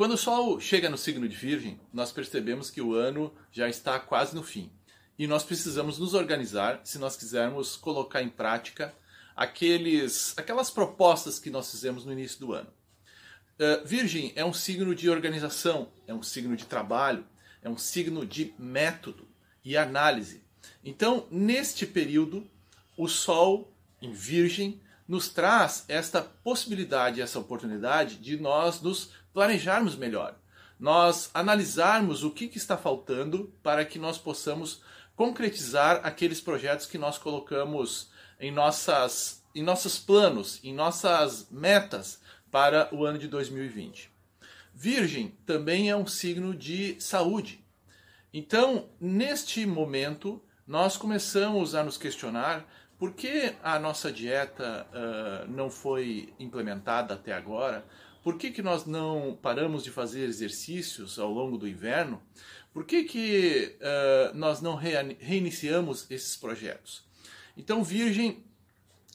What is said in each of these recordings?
Quando o Sol chega no signo de Virgem, nós percebemos que o ano já está quase no fim. E nós precisamos nos organizar se nós quisermos colocar em prática aqueles, aquelas propostas que nós fizemos no início do ano. Uh, virgem é um signo de organização, é um signo de trabalho, é um signo de método e análise. Então, neste período, o Sol em Virgem nos traz esta possibilidade, essa oportunidade de nós nos planejarmos melhor, nós analisarmos o que, que está faltando para que nós possamos concretizar aqueles projetos que nós colocamos em, nossas, em nossos planos, em nossas metas para o ano de 2020. Virgem também é um signo de saúde. Então, neste momento, nós começamos a nos questionar por que a nossa dieta uh, não foi implementada até agora? Por que, que nós não paramos de fazer exercícios ao longo do inverno? Por que, que uh, nós não reiniciamos esses projetos? Então, Virgem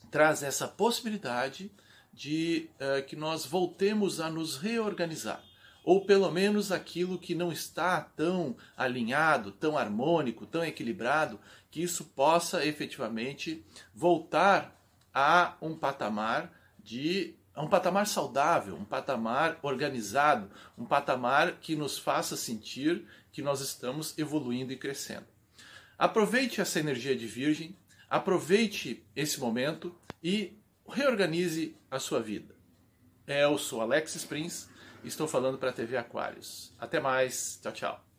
traz essa possibilidade de uh, que nós voltemos a nos reorganizar ou pelo menos aquilo que não está tão alinhado, tão harmônico, tão equilibrado, que isso possa efetivamente voltar a um patamar de um patamar saudável, um patamar organizado, um patamar que nos faça sentir que nós estamos evoluindo e crescendo. Aproveite essa energia de virgem, aproveite esse momento e reorganize a sua vida. É, eu sou Alexis Springs e estou falando para a TV Aquários. Até mais, tchau, tchau.